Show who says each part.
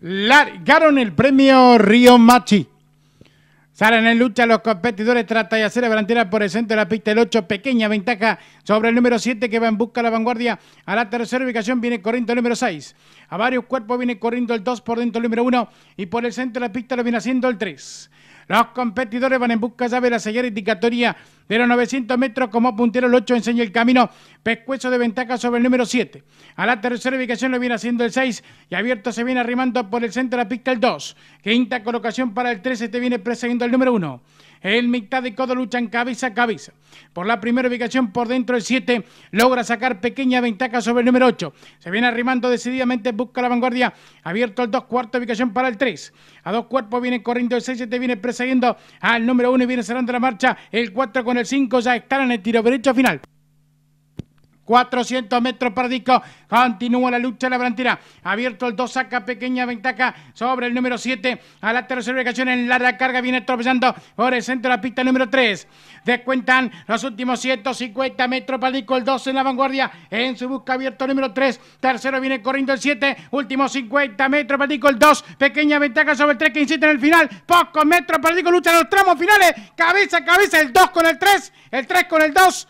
Speaker 1: largaron el premio Río Machi. Salen en lucha los competidores, trata de hacer delantera por el centro de la pista, el 8, pequeña ventaja sobre el número 7 que va en busca de la vanguardia. A la tercera ubicación viene corriendo el número 6. A varios cuerpos viene corriendo el 2 por dentro el número 1 y por el centro de la pista lo viene haciendo el 3. Los competidores van en busca de la sellera indicatoria de los 900 metros como puntero el 8 enseña el camino. Pescuezo de ventaja sobre el número 7. A la tercera ubicación lo viene haciendo el 6 y abierto se viene arrimando por el centro de la pista el 2. Quinta colocación para el 13 te este viene perseguiendo el número 1. El mitad de codo luchan cabeza a cabeza. Por la primera ubicación por dentro el 7 logra sacar pequeña ventaja sobre el número 8. Se viene arrimando decididamente, busca la vanguardia. Abierto el 2, cuarto, ubicación para el 3. A dos cuerpos viene corriendo el 6, 7 viene persiguiendo al número 1 y viene cerrando la marcha. El 4 con el 5 ya están en el tiro derecho final. 400 metros disco, Continúa la lucha la frontera. Abierto el 2, saca pequeña ventaja sobre el número 7. A la tercera ubicación en larga carga viene atropellando por el centro de la pista número 3. Descuentan los últimos 150 metros perdico. El 2 en la vanguardia. En su busca abierto número 3. Tercero viene corriendo el 7. Últimos 50 metros perdico. El 2. Pequeña ventaja sobre el 3 que insiste en el final. Pocos metros perdico. Luchan los tramos finales. Cabeza a cabeza el 2 con el 3. El 3 con el 2.